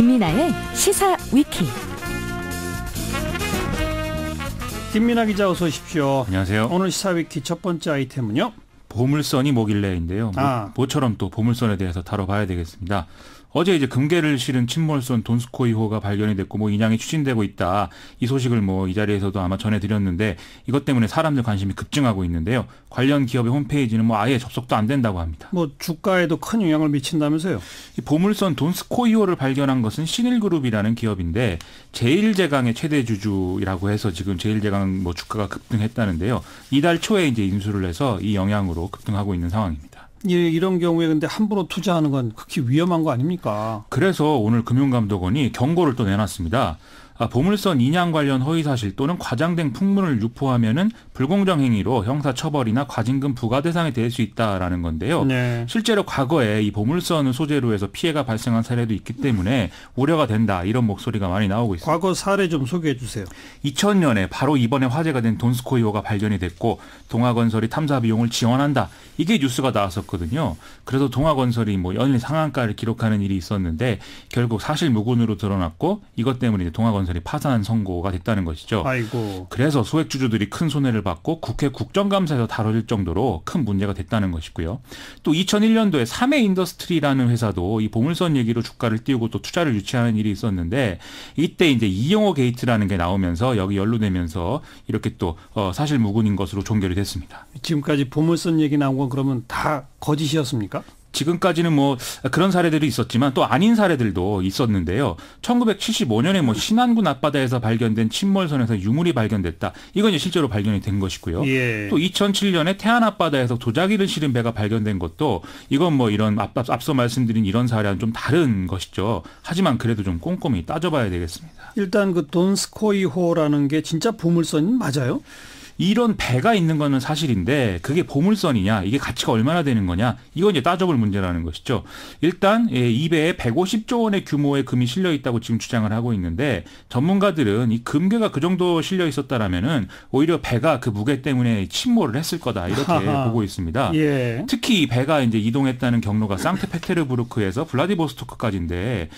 김민아의 시사 위키. 김민아 기자 어서 오십시오. 안녕하세요. 오늘 시사 위키 첫 번째 아이템은요. 보물선이 뭐길래인데요. 뭐, 아. 모처럼 또 보물선에 대해서 다뤄봐야 되겠습니다. 어제 이제 금괴를 실은 침몰선 돈스코이호가 발견이 됐고 뭐 인양이 추진되고 있다. 이 소식을 뭐 이 자리에서도 아마 전해드렸는데 이것 때문에 사람들 관심이 급증하고 있는데요. 관련 기업의 홈페이지는 뭐 아예 접속도 안 된다고 합니다. 뭐 주가에도 큰 영향을 미친다면서요? 이 보물선 돈스코이호를 발견한 것은 신일그룹이라는 기업인데 제일제강의 최대 주주라고 해서 지금 제일제강 뭐 주가가 급등했다는데요. 이달 초에 이제 인수를 해서 이 영향으로 급등하고 있는 상황입니다. 예, 이런 경우에 근데 함부로 투자하는 건 극히 위험한 거 아닙니까? 그래서 오늘 금융감독원이 경고를 또 내놨습니다. 아, 보물선 인양 관련 허위사실 또는 과장된 풍문을 유포하면은 불공정 행위로 형사처벌이나 과징금 부과 대상이 될 수 있다라는 건데요. 네. 실제로 과거에 이 보물선을 소재로 해서 피해가 발생한 사례도 있기 때문에 우려가 된다 이런 목소리가 많이 나오고 있습니다. 과거 사례 좀 소개해 주세요. 2000년에 바로 이번에 화제가 된돈스코이오가 발견이 됐고 동화건설이 탐사 비용을 지원한다 이게 뉴스가 나왔었거든요. 그래서 동화건설이뭐 연일 상한가를 기록하는 일이 있었는데 결국 사실 무근으로 드러났고 이것 때문에 동화건설 경찰이 파산 선고가 됐다는 것이죠. 아이고. 그래서 소액 주주들이 큰 손해를 받고 국회 국정감사에서 다뤄질 정도로 큰 문제가 됐다는 것이고요. 또 2001년도에 삼해 인더스트리라는 회사도 이 보물선 얘기로 주가를 띄우고 또 투자를 유치하는 일이 있었는데 이때 이제 이영호 게이트라는 게 나오면서 여기 연루되면서 이렇게 또 어, 사실 무근인 것으로 종결이 됐습니다. 지금까지 보물선 얘기 나온 건 그러면 다 거짓이었습니까? 지금까지는 뭐 그런 사례들이 있었지만 또 아닌 사례들도 있었는데요. 1975년에 뭐 신안군 앞바다에서 발견된 침몰선에서 유물이 발견됐다. 이건 실제로 발견이 된 것이고요. 예. 또 2007년에 태안 앞바다에서 도자기를 실은 배가 발견된 것도 이건 뭐 이런 앞, 앞서 말씀드린 이런 사례와는 좀 다른 것이죠. 하지만 그래도 좀 꼼꼼히 따져봐야 되겠습니다. 일단 그 돈스코이호라는 게 진짜 보물선 맞아요? 이런 배가 있는 거는 사실인데 그게 보물선이냐 이게 가치가 얼마나 되는 거냐 이건 이제 따져볼 문제라는 것이죠. 일단 예, 이 배에 150조 원의 규모의 금이 실려 있다고 지금 주장을 하고 있는데 전문가들은 이 금괴가 그 정도 실려 있었다라면은 오히려 배가 그 무게 때문에 침몰을 했을 거다 이렇게 하하. 보고 있습니다. 예. 특히 이 배가 이제 이동했다는 경로가 상트페테르부르크에서 블라디보스토크까지인데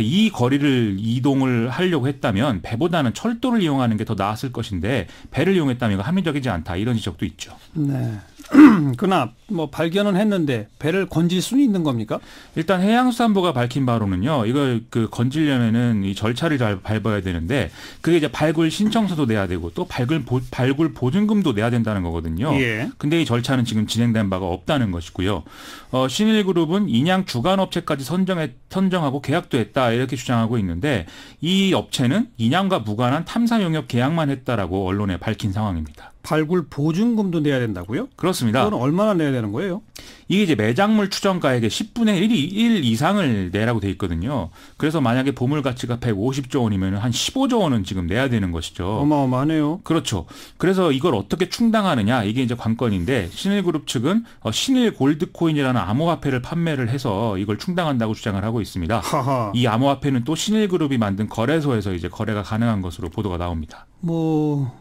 이 거리를 이동을 하려고 했다면 배보다는 철도를 이용하는 게 더 나았을 것인데 배를 이용했다면 합리적이지 않다 이런 지적도 있죠. 네. 그나 러뭐 발견은 했는데 배를 건질 수는 있는 겁니까? 일단 해양수산부가 밝힌 바로는요. 이걸 그 건지려면은 이 절차를 잘 밟아야 되는데 그게 이제 발굴 신청서도 내야 되고 또 발굴 보, 발굴 보증금도 내야 된다는 거거든요. 예. 근데 이 절차는 지금 진행된 바가 없다는 것이고요. 어, 신일그룹은 인양 주간 업체까지 선정해 선정하고 계약도 했다 이렇게 주장하고 있는데 이 업체는 인양과 무관한 탐사 용역 계약만 했다라고 언론에 밝힌 상황입니다. 발굴 보증금도 내야 된다고요? 그렇습니다. 그건 얼마나 내야 되는 거예요? 이게 이제 매장물 추정가액의 10분의 1, 1 이상을 내라고 돼 있거든요. 그래서 만약에 보물 가치가 150조 원이면 한 15조 원은 지금 내야 되는 것이죠. 어마어마하네요. 그렇죠. 그래서 이걸 어떻게 충당하느냐 이게 이제 관건인데 신일그룹 측은 어, 신일 골드코인이라는 암호화폐를 판매를 해서 이걸 충당한다고 주장을 하고 있습니다. 하하. 이 암호화폐는 또 신일그룹이 만든 거래소에서 이제 거래가 가능한 것으로 보도가 나옵니다. 뭐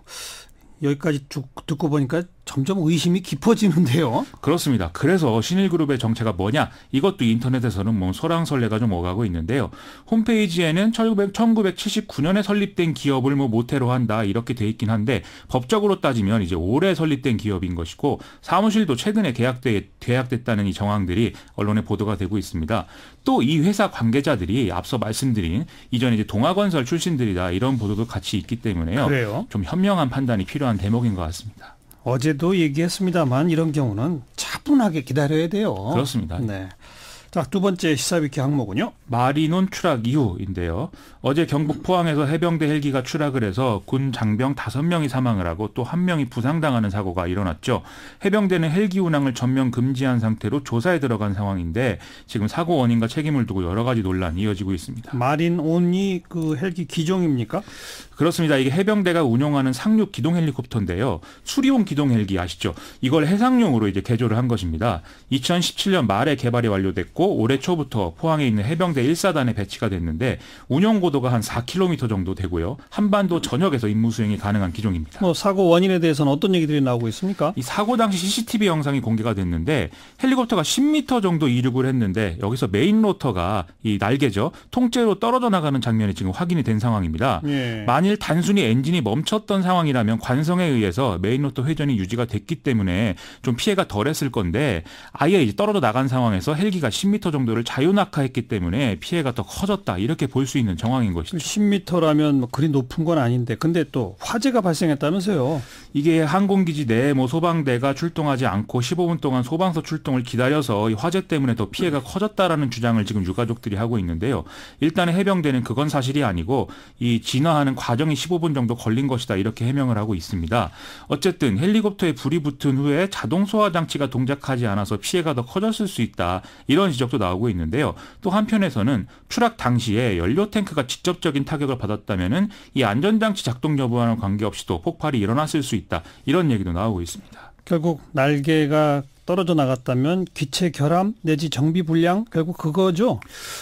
여기까지 쭉 듣고 보니까 점점 의심이 깊어지는데요. 그렇습니다. 그래서 신일그룹의 정체가 뭐냐? 이것도 인터넷에서는 뭐 소랑설레가 좀 오가고 있는데요. 홈페이지에는 1979년에 설립된 기업을 뭐 모태로 한다 이렇게 돼 있긴 한데 법적으로 따지면 이제 올해 설립된 기업인 것이고 사무실도 최근에 계약돼 계약됐다는 이 정황들이 언론에 보도가 되고 있습니다. 또 이 회사 관계자들이 앞서 말씀드린 이전 이제 동아건설 출신들이다 이런 보도도 같이 있기 때문에요. 그래요? 좀 현명한 판단이 필요한 대목인 것 같습니다. 어제도 얘기했습니다만 이런 경우는 차분하게 기다려야 돼요. 그렇습니다. 네. 자, 두 번째 시사비키 항목은요? 마리논 추락 이후인데요. 어제 경북 포항에서 해병대 헬기가 추락을 해서 군 장병 다섯 명이 사망을 하고 또 한명이 부상당하는 사고가 일어났죠. 해병대는 헬기 운항을 전면 금지한 상태로 조사에 들어간 상황인데 지금 사고 원인과 책임을 두고 여러 가지 논란이 이어지고 있습니다. 마린온이 그 헬기 기종입니까? 그렇습니다. 이게 해병대가 운용하는 상륙 기동 헬리콥터인데요. 수리용 기동 헬기 아시죠? 이걸 해상용으로 이제 개조를 한 것입니다. 2017년 말에 개발이 완료됐고 시고 올해 초부터 포항에 있는 해병대 1사단에 배치가 됐는데 운영 고도가 한 4km 정도 되고요. 한반도 전역에서 임무 수행이 가능한 기종입니다. 뭐 사고 원인에 대해서는 어떤 얘기들이 나오고 있습니까? 이 사고 당시 CCTV 영상이 공개가 됐는데 헬리콥터가 10m 정도 이륙을 했는데 여기서 메인 로터가 이 날개죠. 통째로 떨어져 나가는 장면이 지금 확인이 된 상황입니다. 예. 만일 단순히 엔진이 멈췄던 상황이라면 관성에 의해서 메인 로터 회전이 유지가 됐기 때문에 좀 피해가 덜했을 건데 아예 떨어져 나간 상황에서 헬기가 10m 1 0미터 정도를 자유낙하했기 때문에 피해가 더 커졌다 이렇게 볼 수 있는 정황인 것이죠. 1 0미터라면뭐 그리 높은 건 아닌데 근데 또 화재가 발생했다면서요. 이게 항공기지 내뭐 소방대가 출동하지 않고 15분 동안 소방서 출동을 기다려서 화재 때문에 더 피해가 커졌다라는 주장을 지금 유가족들이 하고 있는데요. 일단 해병대는 그건 사실이 아니고 이 진화하는 과정이 15분 정도 걸린 것이다 이렇게 해명을 하고 있습니다. 어쨌든 헬리콥터에 불이 붙은 후에 자동 소화 장치가 동작하지 않아서 피해가 더 커졌을 수 있다 이런 지적도 나오고 있는데요. 또 한편에서는 추락 당시에 연료 탱크가 직접적인 타격을 받았다면은 이 안전장치 작동 여부와는 관계없이도 폭발이 일어났을 수 있다. 이런 얘기도 나오고 있습니다. 결국 날개가 떨어져 나갔다면 기체 결함 내지 정비 불량 결국 그거죠.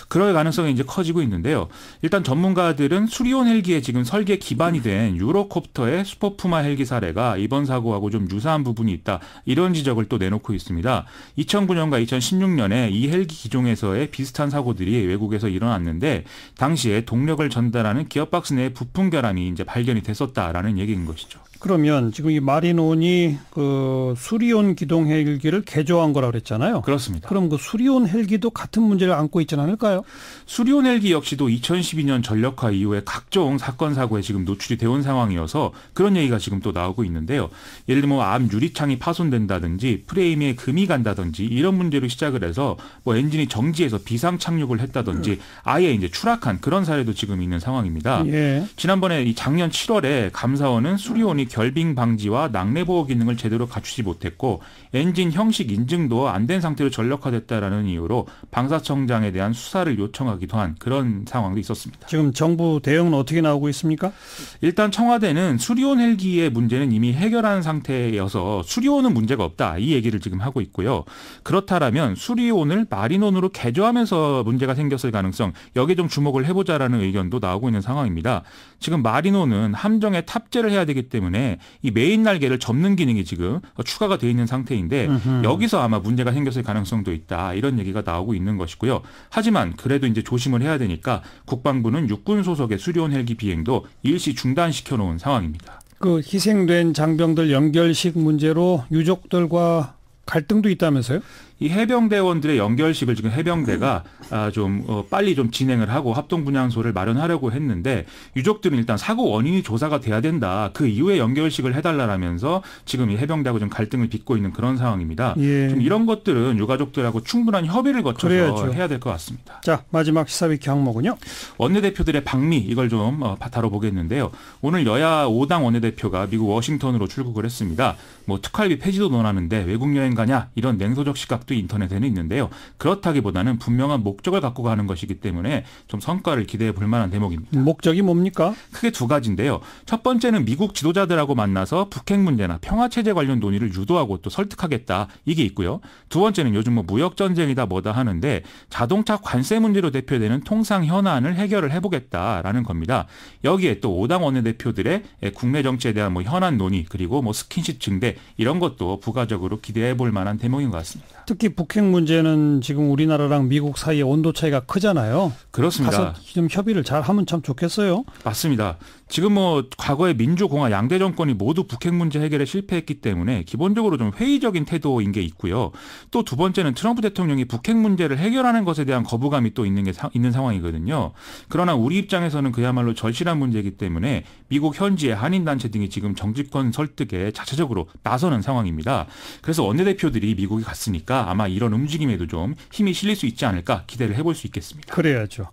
그럴 가능성이 이제 커지고 있는데요. 일단 전문가들은 수리온 헬기에 지금 설계 기반이 된 유로콥터의 슈퍼푸마 헬기 사례가 이번 사고하고 좀 유사한 부분이 있다. 이런 지적을 또 내놓고 있습니다. 2009년과 2016년에 이 헬기 기종에서의 비슷한 사고들이 외국에서 일어났는데 당시에 동력을 전달하는 기어박스 내 부품 결함이 이제 발견이 됐었다라는 얘기인 것이죠. 그러면 지금 이 마리논이 그 수리온 기동 헬기를 개조한 거라고 그랬잖아요. 그렇습니다. 그럼 그 수리온 헬기도 같은 문제를 안고 있진 않을까요? 수리온 헬기 역시도 2012년 전력화 이후에 각종 사건 사고에 지금 노출이 되온 상황이어서 그런 얘기가 지금 또 나오고 있는데요. 예를 들면 뭐 암 유리창이 파손된다든지 프레임에 금이 간다든지 이런 문제로 시작을 해서 뭐 엔진이 정지해서 비상 착륙을 했다든지 아예 이제 추락한 그런 사례도 지금 있는 상황입니다. 예. 지난번에 작년 7월에 감사원은 수리온이 결빙 방지와 낙내 보호 기능을 제대로 갖추지 못했고 엔진 형식 인증도 안 된 상태로 전력화됐다라는 이유로 방사청장에 대한 수사를 요청하기도 한 그런 상황도 있었습니다. 지금 정부 대응은 어떻게 나오고 있습니까? 일단 청와대는 수리온 헬기의 문제는 이미 해결한 상태여서 수리온은 문제가 없다 이 얘기를 지금 하고 있고요. 그렇다라면 수리온을 마린온으로 개조하면서 문제가 생겼을 가능성 여기 좀 주목을 해보자라는 의견도 나오고 있는 상황입니다. 지금 마린온은 함정에 탑재를 해야 되기 때문에 이 메인 날개를 접는 기능이 지금 추가가 되어 있는 상태인데 으흠. 여기서 아마 문제가 생겼을 가능성도 있다 이런 얘기가 나오고 있는 것이고요. 하지만 그래도 이제 조심을 해야 되니까 국방부는 육군 소속의 수리온 헬기 비행도 일시 중단시켜 놓은 상황입니다. 그 희생된 장병들 연결식 문제로 유족들과 갈등도 있다면서요? 이 해병대원들의 연결식을 지금 해병대가 아, 좀 어, 빨리 좀 진행을 하고 합동 분향소를 마련하려고 했는데 유족들은 일단 사고 원인이 조사가 돼야 된다. 그 이후에 연결식을 해달라라면서 지금 이 해병대하고 좀 갈등을 빚고 있는 그런 상황입니다. 예. 좀 이런 것들은 유가족들하고 충분한 협의를 거쳐서 그래야죠. 해야 될 것 같습니다. 자 마지막 시사위 비 경목은요? 원내대표들의 방미 이걸 좀 어, 다뤄보겠는데요. 오늘 여야 5당 원내대표가 미국 워싱턴으로 출국을 했습니다. 뭐 특활비 폐지도 논하는데 외국 여행 가냐 이런 냉소적 시각도 방식도 인터넷에는 있는데요. 그렇다기보다는 분명한 목적을 갖고 가는 것이기 때문에 좀 성과를 기대해 볼 만한 대목입니다. 목적이 뭡니까? 크게 두 가지인데요. 첫 번째는 미국 지도자들하고 만나서 북핵 문제나 평화 체제 관련 논의를 유도하고 또 설득하겠다 이게 있고요. 두 번째는 요즘 뭐 무역 전쟁이다 뭐다 하는데 자동차 관세 문제로 대표되는 통상 현안을 해결을 해보겠다라는 겁니다. 여기에 또 오당 원내대표들의 국내 정치에 대한 뭐 현안 논의 그리고 뭐 스킨십 증대 이런 것도 부가적으로 기대해 볼 만한 대목인 것 같습니다. 특히 특히 북핵 문제는 지금 우리나라랑 미국 사이의 온도 차이가 크잖아요. 그렇습니다. 좀 협의를 잘 하면 참 좋겠어요. 맞습니다. 지금 뭐과거에 민주공화 양대 정권이 모두 북핵 문제 해결에 실패했기 때문에 기본적으로 좀 회의적인 태도인 게 있고요. 또 두 번째는 트럼프 대통령이 북핵 문제를 해결하는 것에 대한 거부감이 또 있는 게 사, 있는 상황이거든요. 그러나 우리 입장에서는 그야말로 절실한 문제이기 때문에 미국 현지의 한인 단체 등이 지금 정치권 설득에 자체적으로 나서는 상황입니다. 그래서 원내대표들이 미국에 갔으니까 아마 이런 움직임에도 좀 힘이 실릴 수 있지 않을까 기대를 해볼 수 있겠습니다. 그래야죠.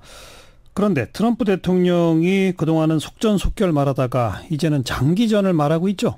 그런데 트럼프 대통령이 그동안은 속전속결 말하다가 이제는 장기전을 말하고 있죠.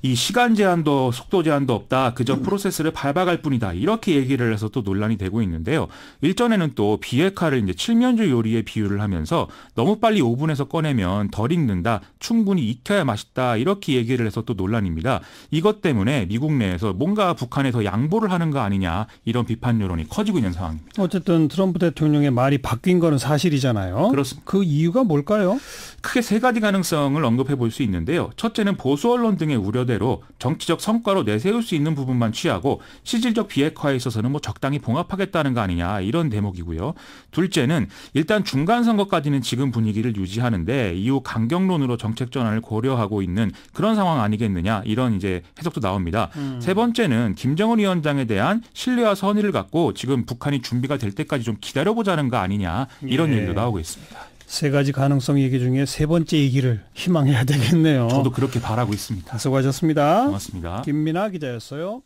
이 시간 제한도 속도 제한도 없다. 그저 음. 프로세스를 밟아갈 뿐이다. 이렇게 얘기를 해서 또 논란이 되고 있는데요. 일전에는 또 비핵화를 이제 칠면조 요리에 비유를 하면서 너무 빨리 오븐에서 꺼내면 덜 익는다. 충분히 익혀야 맛있다. 이렇게 얘기를 해서 또 논란입니다. 이것 때문에 미국 내에서 뭔가 북한에서 양보를 하는 거 아니냐 이런 비판 여론이 커지고 있는 상황입니다. 어쨌든 트럼프 대통령의 말이 바뀐 거는 사실이잖아요. 그렇죠. 그렇습니다. 그 이유가 뭘까요? 크게 세 가지 가능성을 언급해 볼 수 있는데요. 첫째는 보수 언론 등의 우려대로 정치적 성과로 내세울 수 있는 부분만 취하고 실질적 비핵화에 있어서는 뭐 적당히 봉합하겠다는 거 아니냐 이런 대목이고요. 둘째는 일단 중간 선거까지는 지금 분위기를 유지하는데 이후 강경론으로 정책 전환을 고려하고 있는 그런 상황 아니겠느냐 이런 이제 해석도 나옵니다. 음. 세 번째는 김정은 위원장에 대한 신뢰와 선의를 갖고 지금 북한이 준비가 될 때까지 좀 기다려보자는 거 아니냐 이런 예. 얘기도 나오고 있습니다. 있습니다. 세 가지 가능성 얘기 중에 세 번째 얘기를 희망해야 되겠네요. 저도 그렇게 바라고 있습니다. 수고하셨습니다. 고맙습니다. 김민아 기자였어요.